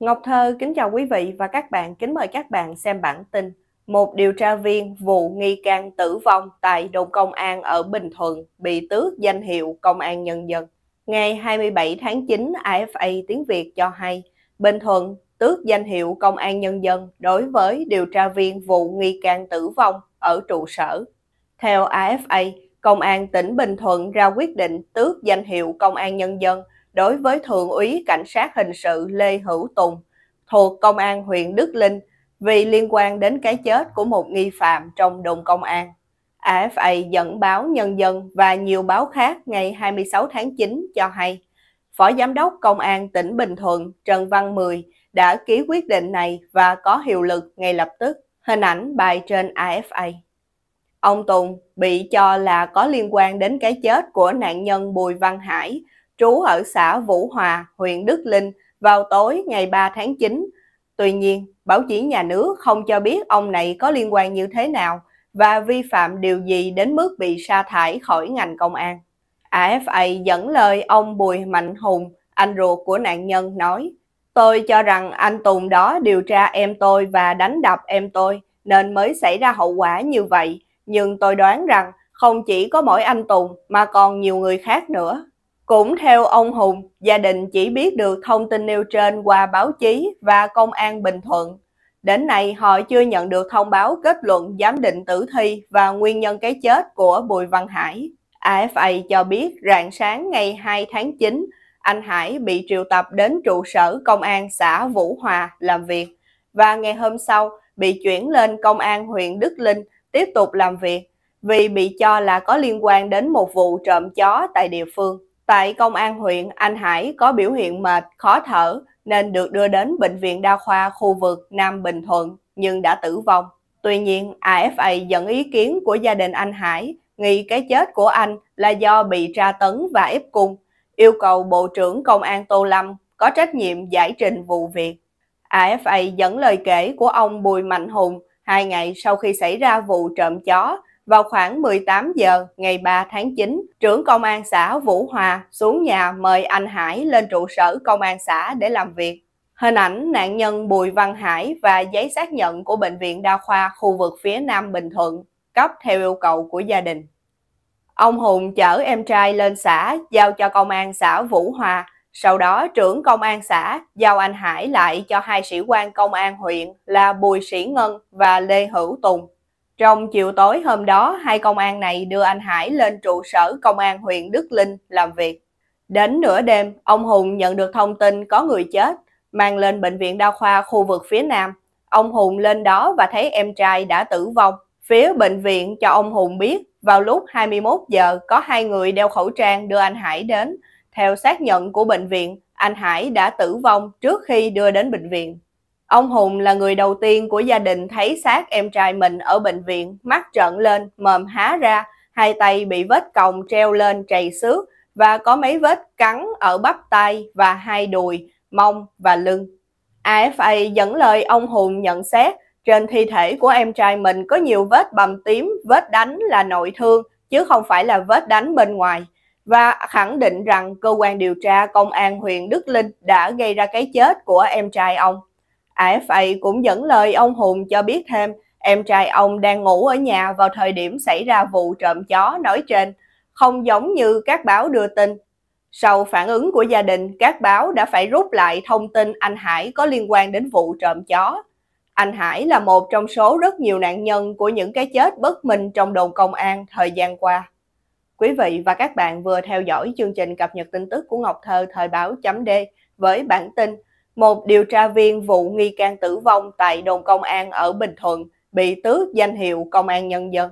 Ngọc Thơ kính chào quý vị và các bạn, kính mời các bạn xem bản tin. Một điều tra viên vụ nghi can tử vong tại đồn công an ở Bình Thuận bị tước danh hiệu Công an Nhân dân. Ngày 27 tháng 9, AFA Tiếng Việt cho hay, Bình Thuận tước danh hiệu Công an Nhân dân đối với điều tra viên vụ nghi can tử vong ở trụ sở. Theo AFA, Công an tỉnh Bình Thuận ra quyết định tước danh hiệu Công an Nhân dân – đối với Thượng úy Cảnh sát hình sự Lê Hữu Tùng thuộc Công an huyện Đức Linh vì liên quan đến cái chết của một nghi phạm trong đồn công an. AFA dẫn báo Nhân dân và nhiều báo khác ngày 26 tháng 9 cho hay, Phó Giám đốc Công an tỉnh Bình Thuận Trần Văn Mười đã ký quyết định này và có hiệu lực ngay lập tức, hình ảnh bài trên AFA. Ông Tùng bị cho là có liên quan đến cái chết của nạn nhân Bùi Văn Hải trú ở xã Vũ Hòa, huyện Đức Linh vào tối ngày 3 tháng 9. Tuy nhiên, báo chí nhà nước không cho biết ông này có liên quan như thế nào và vi phạm điều gì đến mức bị sa thải khỏi ngành công an. AFA dẫn lời ông Bùi Mạnh Hùng, anh ruột của nạn nhân nói, Tôi cho rằng anh Tùng đó điều tra em tôi và đánh đập em tôi nên mới xảy ra hậu quả như vậy. Nhưng tôi đoán rằng không chỉ có mỗi anh Tùng mà còn nhiều người khác nữa. Cũng theo ông Hùng, gia đình chỉ biết được thông tin nêu trên qua báo chí và công an Bình Thuận. Đến nay, họ chưa nhận được thông báo kết luận giám định tử thi và nguyên nhân cái chết của Bùi Văn Hải. AFA cho biết rạng sáng ngày 2 tháng 9, anh Hải bị triệu tập đến trụ sở công an xã Vũ Hòa làm việc và ngày hôm sau bị chuyển lên công an huyện Đức Linh tiếp tục làm việc vì bị cho là có liên quan đến một vụ trộm chó tại địa phương. Tại công an huyện, anh Hải có biểu hiện mệt, khó thở nên được đưa đến Bệnh viện Đa khoa khu vực Nam Bình Thuận nhưng đã tử vong. Tuy nhiên, AFA dẫn ý kiến của gia đình anh Hải nghi cái chết của anh là do bị tra tấn và ép cung, yêu cầu Bộ trưởng Công an Tô Lâm có trách nhiệm giải trình vụ việc. AFA dẫn lời kể của ông Bùi Mạnh Hùng hai ngày sau khi xảy ra vụ trộm chó vào khoảng 18 giờ ngày 3 tháng 9, trưởng công an xã Vũ Hòa xuống nhà mời anh Hải lên trụ sở công an xã để làm việc. Hình ảnh nạn nhân Bùi Văn Hải và giấy xác nhận của Bệnh viện Đa khoa khu vực phía Nam Bình Thuận cấp theo yêu cầu của gia đình. Ông Hùng chở em trai lên xã giao cho công an xã Vũ Hòa, sau đó trưởng công an xã giao anh Hải lại cho hai sĩ quan công an huyện là Bùi Sĩ Ngân và Lê Hữu Tùng trong chiều tối hôm đó, hai công an này đưa anh Hải lên trụ sở công an huyện Đức Linh làm việc. Đến nửa đêm, ông Hùng nhận được thông tin có người chết, mang lên bệnh viện đa khoa khu vực phía Nam. Ông Hùng lên đó và thấy em trai đã tử vong. Phía bệnh viện cho ông Hùng biết vào lúc 21 giờ có hai người đeo khẩu trang đưa anh Hải đến. Theo xác nhận của bệnh viện, anh Hải đã tử vong trước khi đưa đến bệnh viện. Ông Hùng là người đầu tiên của gia đình thấy xác em trai mình ở bệnh viện, mắt trợn lên, mồm há ra, hai tay bị vết còng treo lên trầy xước và có mấy vết cắn ở bắp tay và hai đùi, mông và lưng. AFA dẫn lời ông Hùng nhận xét trên thi thể của em trai mình có nhiều vết bầm tím, vết đánh là nội thương chứ không phải là vết đánh bên ngoài và khẳng định rằng cơ quan điều tra công an huyện Đức Linh đã gây ra cái chết của em trai ông. AFA cũng dẫn lời ông Hùng cho biết thêm em trai ông đang ngủ ở nhà vào thời điểm xảy ra vụ trộm chó nói trên, không giống như các báo đưa tin. Sau phản ứng của gia đình, các báo đã phải rút lại thông tin anh Hải có liên quan đến vụ trộm chó. Anh Hải là một trong số rất nhiều nạn nhân của những cái chết bất minh trong đồn công an thời gian qua. Quý vị và các bạn vừa theo dõi chương trình cập nhật tin tức của Ngọc Thơ thời báo chấm D với bản tin một điều tra viên vụ nghi can tử vong tại đồn công an ở Bình Thuận bị tước danh hiệu công an nhân dân.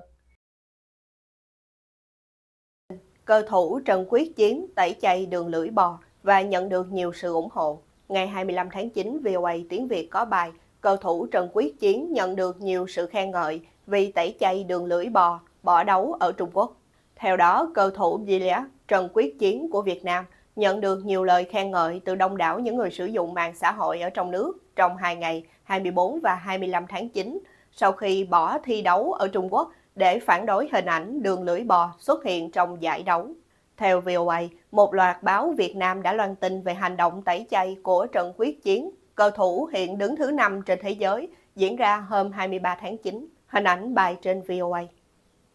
Cơ thủ Trần Quyết Chiến tẩy chay đường lưỡi bò và nhận được nhiều sự ủng hộ. Ngày 25 tháng 9, VOA Tiếng Việt có bài Cầu thủ Trần Quyết Chiến nhận được nhiều sự khen ngợi vì tẩy chay đường lưỡi bò, bỏ đấu ở Trung Quốc. Theo đó, cầu thủ Gilles Trần Quyết Chiến của Việt Nam nhận được nhiều lời khen ngợi từ đông đảo những người sử dụng mạng xã hội ở trong nước trong hai ngày 24 và 25 tháng 9 sau khi bỏ thi đấu ở Trung Quốc để phản đối hình ảnh đường lưỡi bò xuất hiện trong giải đấu. Theo VOA, một loạt báo Việt Nam đã loan tin về hành động tẩy chay của Trần quyết chiến. Cầu thủ hiện đứng thứ 5 trên thế giới diễn ra hôm 23 tháng 9. Hình ảnh bài trên VOA.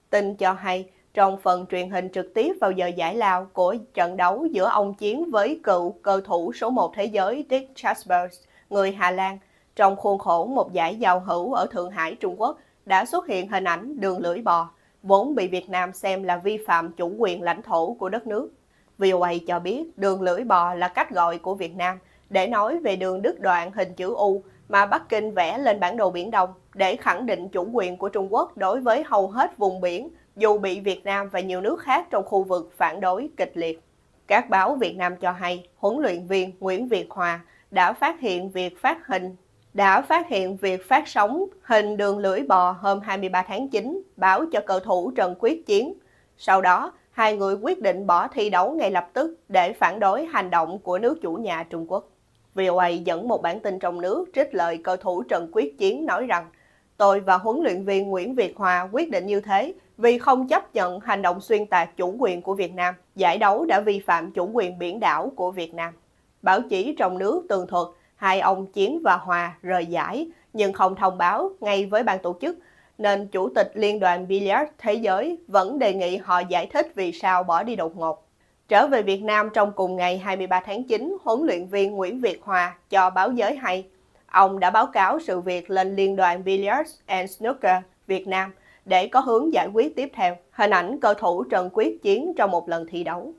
Tin cho hay, trong phần truyền hình trực tiếp vào giờ giải lao của trận đấu giữa ông Chiến với cựu cầu thủ số 1 thế giới Dick Chasbers, người Hà Lan, trong khuôn khổ một giải giao hữu ở Thượng Hải, Trung Quốc, đã xuất hiện hình ảnh đường lưỡi bò, vốn bị Việt Nam xem là vi phạm chủ quyền lãnh thổ của đất nước. VOA cho biết đường lưỡi bò là cách gọi của Việt Nam để nói về đường đứt đoạn hình chữ U mà Bắc Kinh vẽ lên bản đồ Biển Đông để khẳng định chủ quyền của Trung Quốc đối với hầu hết vùng biển dù bị Việt Nam và nhiều nước khác trong khu vực phản đối kịch liệt. Các báo Việt Nam cho hay, huấn luyện viên Nguyễn Việt Hòa đã phát hiện việc phát hình đã phát hiện việc phát sóng hình đường lưỡi bò hôm 23 tháng 9 báo cho cầu thủ Trần Quyết Chiến. Sau đó, hai người quyết định bỏ thi đấu ngay lập tức để phản đối hành động của nước chủ nhà Trung Quốc. VOA dẫn một bản tin trong nước trích lời cầu thủ Trần Quyết Chiến nói rằng Tôi và huấn luyện viên Nguyễn Việt Hòa quyết định như thế vì không chấp nhận hành động xuyên tạc chủ quyền của Việt Nam, giải đấu đã vi phạm chủ quyền biển đảo của Việt Nam. Báo chí trong nước tường thuật hai ông Chiến và Hòa rời giải nhưng không thông báo ngay với ban tổ chức, nên Chủ tịch Liên đoàn Billiard Thế giới vẫn đề nghị họ giải thích vì sao bỏ đi đột ngột. Trở về Việt Nam trong cùng ngày 23 tháng 9, huấn luyện viên Nguyễn Việt Hòa cho báo giới hay. Ông đã báo cáo sự việc lên Liên đoàn Billiards and Snooker Việt Nam để có hướng giải quyết tiếp theo hình ảnh cơ thủ Trần quyết chiến trong một lần thi đấu.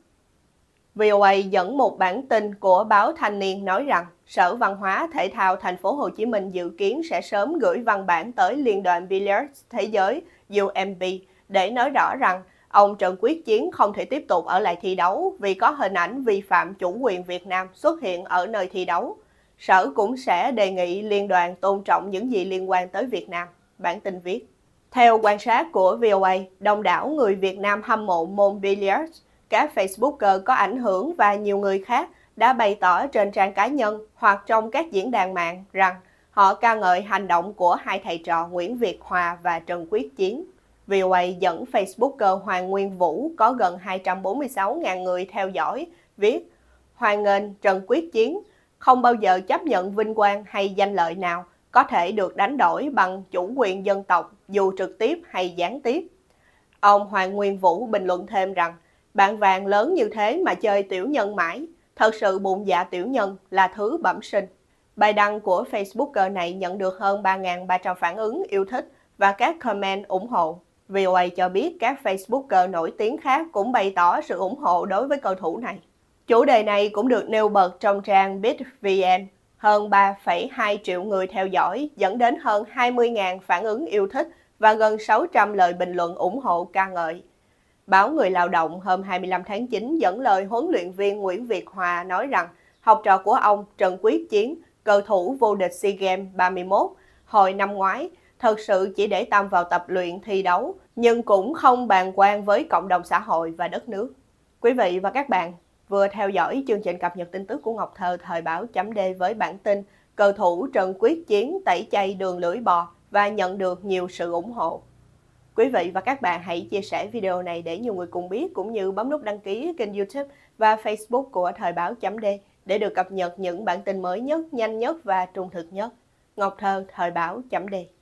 VOA dẫn một bản tin của báo Thanh niên nói rằng Sở Văn hóa Thể thao Thành phố Hồ Chí Minh dự kiến sẽ sớm gửi văn bản tới Liên đoàn Billiards Thế giới UMB để nói rõ rằng ông Trần Quyết Chiến không thể tiếp tục ở lại thi đấu vì có hình ảnh vi phạm chủ quyền Việt Nam xuất hiện ở nơi thi đấu. Sở cũng sẽ đề nghị liên đoàn tôn trọng những gì liên quan tới Việt Nam. Bản tin viết. Theo quan sát của VOA, đông đảo người Việt Nam hâm mộ môn billiards, các Facebooker có ảnh hưởng và nhiều người khác đã bày tỏ trên trang cá nhân hoặc trong các diễn đàn mạng rằng họ ca ngợi hành động của hai thầy trò Nguyễn Việt Hòa và Trần Quyết Chiến. VOA dẫn Facebooker Hoàng Nguyên Vũ có gần 246.000 người theo dõi, viết Hoàng Ngân, Trần Quyết Chiến không bao giờ chấp nhận vinh quang hay danh lợi nào có thể được đánh đổi bằng chủ quyền dân tộc dù trực tiếp hay gián tiếp. Ông Hoàng Nguyên Vũ bình luận thêm rằng, bạn vàng lớn như thế mà chơi tiểu nhân mãi, thật sự bụng dạ tiểu nhân là thứ bẩm sinh. Bài đăng của Facebooker này nhận được hơn 3.300 phản ứng yêu thích và các comment ủng hộ. VOA cho biết các Facebooker nổi tiếng khác cũng bày tỏ sự ủng hộ đối với cầu thủ này. Chủ đề này cũng được nêu bật trong trang BitVN hơn 3,2 triệu người theo dõi, dẫn đến hơn 20.000 phản ứng yêu thích và gần 600 lời bình luận ủng hộ ca ngợi. Báo Người Lao động hôm 25 tháng 9 dẫn lời huấn luyện viên Nguyễn Việt Hòa nói rằng học trò của ông Trần Quyết Chiến, cầu thủ vô địch SEA Games 31 hồi năm ngoái, thật sự chỉ để tâm vào tập luyện thi đấu, nhưng cũng không bàn quan với cộng đồng xã hội và đất nước. Quý vị và các bạn vừa theo dõi chương trình cập nhật tin tức của Ngọc Thơ thời báo chấm D với bản tin cầu thủ Trần Quyết Chiến tẩy chay đường lưỡi bò và nhận được nhiều sự ủng hộ. Quý vị và các bạn hãy chia sẻ video này để nhiều người cùng biết cũng như bấm nút đăng ký kênh YouTube và Facebook của Thời báo chấm D để được cập nhật những bản tin mới nhất, nhanh nhất và trung thực nhất. Ngọc Thơ, Thời báo chấm D